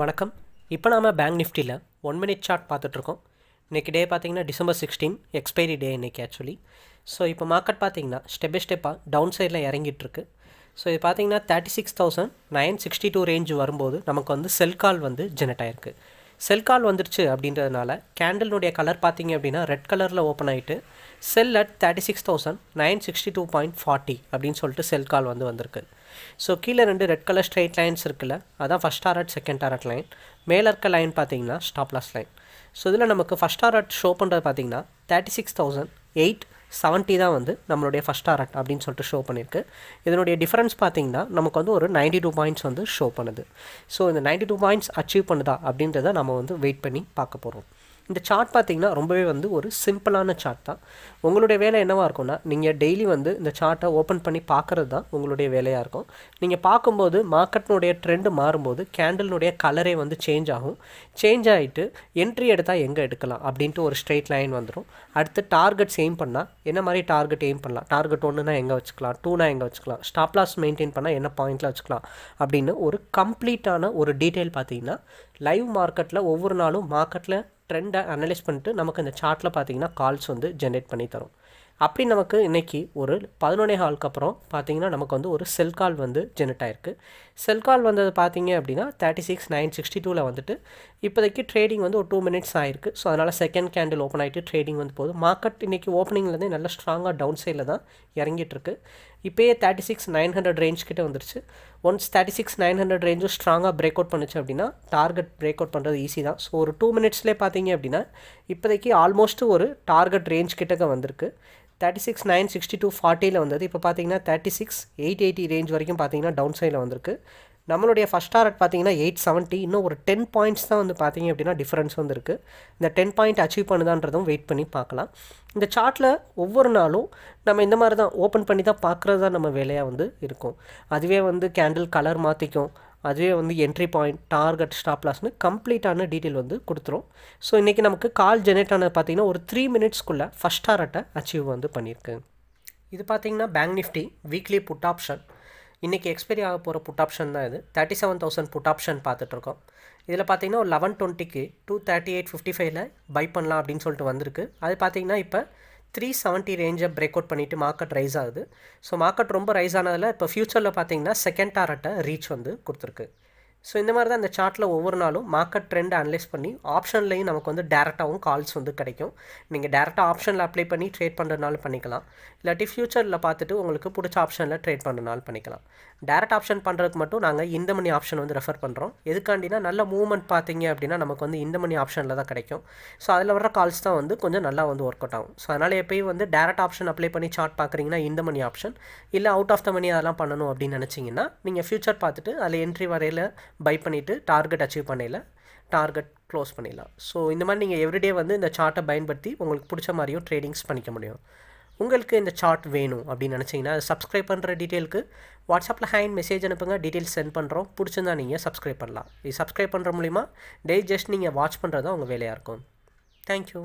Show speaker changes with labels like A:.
A: வணக்கம் இப்போ நாம் பேங்க் நிஃப்டியில் ஒன் மினிட் சார்ட் பார்த்துட்ருக்கோம் இன்றைக்கி டே பார்த்திங்கன்னா டிசம்பர் சிக்ஸ்டீன் எக்ஸ்பைரி டே இன்றைக்கி ஆக்சுவலி ஸோ இப்போ மார்க்கெட் பார்த்திங்கன்னா ஸ்டெப் பை ஸ்டெப்பாக டவுன் சைடில் இறங்கிட்டுருக்கு ஸோ இது பார்த்திங்கன்னா thirty six thousand nine sixty two range வரும்போது நமக்கு வந்து செல் கால் வந்து ஜெனரேட் ஆயிருக்கு செல் கால் வந்துருச்சு அப்படின்றதுனால கேண்டலினுடைய கலர் பார்த்திங்க அப்படின்னா ரெட் கலரில் ஓப்பன் ஆகிட்டு sell at thirty six thousand nine sixty two point forty அப்படின்னு சொல்லிட்டு செல் கால் வந்து வந்திருக்கு ஸோ கீழே ரெண்டு ரெட் கலர் ஸ்ட்ரெயிட் லைன்ஸ் இருக்குல்ல அதான் first target second target line மேலே இருக்க லைன் பார்த்தீங்கன்னா ஸ்டாப்லாஸ் லைன் ஸோ இதில் நமக்கு ஃபஸ்ட் டாரட் ஷோ பண்ணுறது பார்த்தீங்கன்னா thirty six thousand eight seventy தான் வந்து நம்மளுடைய ஃபஸ்ட் ஆரக்ட் அப்படின்னு சொல்லிட்டு ஷோ பண்ணியிருக்கு இதனுடைய டிஃப்ரென்ஸ் பார்த்தீங்கன்னா நமக்கு வந்து ஒரு நைன்டி டூ பாயிண்ட்ஸ் வந்து ஷோ பண்ணுது ஸோ இந்த நைன்டி டூ பாயிண்ட்ஸ் அச்சீவ் பண்ணுதா அப்படின்றத நம்ம வந்து வெயிட் பண்ணி பார்க்க போகிறோம் இந்த சார்ட் பார்த்தீங்கன்னா ரொம்பவே வந்து ஒரு சிம்பிளான சார்ட் தான் உங்களுடைய வேலை என்னவாக இருக்கும்னா நீங்கள் டெய்லி வந்து இந்த சார்ட்டை ஓப்பன் பண்ணி பார்க்குறது தான் உங்களுடைய வேலையாக இருக்கும் நீங்கள் பார்க்கும்போது மார்க்கெட்னுடைய ட்ரெண்டு மாறும்போது கேண்டலினுடைய கலரே வந்து சேஞ்ச் ஆகும் சேஞ்ச் ஆகிட்டு என்ட்ரி எடுத்தால் எங்கே எடுக்கலாம் அப்படின்ட்டு ஒரு ஸ்ட்ரெயிட் லைன் வந்துடும் அடுத்து டார்கெட்ஸ் எய்ம் பண்ணால் என்ன மாதிரி டார்கெட் எய்ம் பண்ணலாம் டார்கெட் ஒன்றுனா எங்கே வச்சுக்கலாம் டூனா எங்கே வச்சுக்கலாம் ஸ்டாப் லாஸ் மெயின்டைன் பண்ணால் என்ன பாயிண்டில் வச்சுக்கலாம் அப்படின்னு ஒரு கம்ப்ளீட்டான ஒரு டீட்டெயில் பார்த்தீங்கன்னா லைவ் மார்க்கெட்டில் ஒவ்வொரு நாளும் மார்க்கெட்டில் ட்ரெண்டை அனலைஸ் பண்ணிட்டு நமக்கு இந்த சார்ட்டில் பார்த்திங்கன்னா கால்ஸ் வந்து ஜென்ரேட் பண்ணி தரும் அப்படி நமக்கு இன்றைக்கி ஒரு பதினொன்னே ஹாலுக்கு அப்புறம் பார்த்திங்கன்னா நமக்கு வந்து ஒரு செல் கால் வந்து ஜென்ரேட் ஆகிருக்கு செல் கால் வந்தது பார்த்திங்க அப்படின்னா தேர்ட்டி சிக்ஸ் நைன் சிக்ஸ்டி டூவில் வந்துட்டு இப்போதைக்கு ட்ரேடிங் வந்து ஒரு டூ மினிட்ஸ் ஆயிருக்கு ஸோ அதனால் செகண்ட் கேண்டில் ஓப்பன் ஆகிட்டு ட்ரேடிங் வந்து போகுது மார்க்கெட் இன்றைக்கி ஓப்பனிங்லேருந்தே நல்லா ஸ்ட்ராங்காக டவுன் சைடில் தான் இறங்கிட்டுருக்கு இப்போயே thirty six nine hundred range கிட்டே வந்துருச்சு once thirty six nine hundred ரேஞ்சும் ஸ்ட்ராங்காக பிரேக் அவுட் பண்ணுச்சு அப்படின்னா டார்கெட் பிரேக் அவுட் பண்ணுறது ஈஸி தான் ஸோ ஒரு டூ மினிட்ஸ்லேயே பார்த்தீங்க அப்படின்னா இப்போதைக்கு ஆல்மோஸ்ட் ஒரு டார்கெட் ரேஞ்ச் கிட்டக்க வந்திருக்கு thirty six nine sixty two ஃபார்ட்டியில் வந்தது இப்போ பார்த்தீங்கன்னா thirty six eight eighty range வரைக்கும் பார்த்தீங்கன்னா டவுன் சைடில் வந்திருக்கு நம்மளுடைய ஃபஸ்ட் டாரட் பார்த்தீங்கன்னா எயிட் செவன்ட்டி இன்னும் ஒரு டென் பாயிண்ட்ஸ் தான் வந்து பார்த்தீங்க அப்படின்னா டிஃப்ரென்ஸ் வந்து இருக்குது இந்த டென் பாயிண்ட் அச்சீவ் பண்ணுதான்றதும் வெயிட் பண்ணி பார்க்கலாம் இந்த சார்ட்டில் ஒவ்வொரு நாளும் நம்ம இந்த மாதிரி தான் ஓப்பன் பண்ணி தான் பார்க்குறது தான் நம்ம வேலையாக வந்து இருக்கும் அதுவே வந்து கேண்டில் கலர் மாற்றிக்கும் அதுவே வந்து என்ட்ரி பாயிண்ட் டார்கெட் ஸ்டாப் லாஸ்னு கம்ப்ளீட்டான டீட்டெயில் வந்து கொடுத்துரும் ஸோ இன்றைக்கி நமக்கு கால் ஜெனரேட் ஆனது பார்த்திங்கன்னா ஒரு த்ரீ மினிட்ஸ்க்குள்ளே ஃபஸ்ட் டாரட்டை அச்சீவ் வந்து பண்ணியிருக்கு இது பார்த்திங்கன்னா bank Nifty weekly put option இன்றைக்கி எக்ஸ்பைரி ஆக போகிற புட் ஆப்ஷன் தான் இது thirty seven thousand put option பார்த்துட்ருக்கோம் இதில் பார்த்தீங்கன்னா லெவன் டுவெண்ட்டிக்கு டூ தேர்ட்டி எயிட் ஃபிஃப்டி ஃபைவ்ல பை பண்ணலாம் அப்படின்னு சொல்லிட்டு வந்திருக்கு அது பார்த்தீங்கன்னா இப்போ த்ரீ செவன்ட்டி ரேஞ்சை பிரேக் அவுட் பண்ணிவிட்டு மார்க்கெட் ரைஸ் ஆகுது ஸோ மார்க்கெட் ரொம்ப ரைஸ் ஆனதில் இப்போ ஃப்யூச்சரில் பார்த்தீங்கன்னா செகண்ட் டாரட்டை ரீச் வந்து கொடுத்துருக்கு ஸோ இந்த மாதிரி தான் இந்த சார்ட்டில் ஒவ்வொரு நாளும் மார்க்கெட் ட்ரெண்டை அனலைஸ் பண்ணி ஆப்ஷன்லையும் நமக்கு வந்து டேரெக்டாகவும் கால்ஸ் வந்து கிடைக்கும் நீங்கள் டேரெக்டாக ஆப்ஷனில் அப்ளை பண்ணி ட்ரேட் பண்ணுறதுனாலும் பண்ணிக்கலாம் இல்லாட்டி ஃப்யூச்சரில் பார்த்துட்டு உங்களுக்கு பிடிச்ச ஆப்ஷனில் ட்ரேட் பண்ணுறதுனாலும் பண்ணிக்கலாம் டேரெக்ட் ஆப்ஷன் பண்ணுறதுக்கு மட்டும் நாங்கள் இந்த மணி ஆப்ஷன் வந்து ரெஃபர் பண்ணுறோம் எதுக்காண்டினா நல்ல மூவ்மெண்ட் பார்த்தீங்க அப்படின்னா நமக்கு வந்து இந்த மணி ஆப்ஷனில் தான் கிடைக்கும் ஸோ அதில் வர கால்ஸ் தான் வந்து கொஞ்சம் நல்லா வந்து ஒர்க் அவுட் ஆகும் ஸோ அதனால் எப்பயும் வந்து டேரெக்ட் ஆப்ஷன் அப்ளை பண்ணி சார்ட் பார்க்குறீங்கன்னா இந்த மணி ஆப்ஷன் இல்லை அவுட் ஆஃப் த மணி அதெல்லாம் பண்ணணும் அப்படின்னு நினச்சிங்கன்னா நீங்கள் ஃப்யூச்சர் பார்த்துட்டு அதில் என்ட்ரி வரையில் பை பண்ணிவிட்டு டார்கெட் அச்சீவ் பண்ணிடல டார்கெட் க்ளோஸ் பண்ணிடலாம் ஸோ இந்த மாதிரி நீங்கள் எவ்ரிடே வந்து இந்த சார்ட்டை பயன்படுத்தி உங்களுக்கு பிடிச்ச மாதிரியும் ட்ரேடிங்ஸ் பண்ணிக்க முடியும் உங்களுக்கு இந்த சார்ட் வேணும் அப்படின்னு நினச்சிங்கன்னா சப்ஸ்கிரைப் பண்ணுற டீட்டெயிலுக்கு வாட்ஸ்அப்பில் ஹேண்ட் மெசேஜ் அனுப்புங்க டீட்டெயில்ஸ் சென்ட் பண்ணுறோம் பிடிச்சிருந்தா நீங்கள் சப்ஸ்கிரைப் பண்ணலாம் இது சப்ஸ்கிரைப் பண்ணுற மூலிமா டெய்லி ஜஸ்ட் நீங்கள் வாட்ச் பண்ணுறது தான் உங்கள் வேலையாக இருக்கும் தேங்க்யூ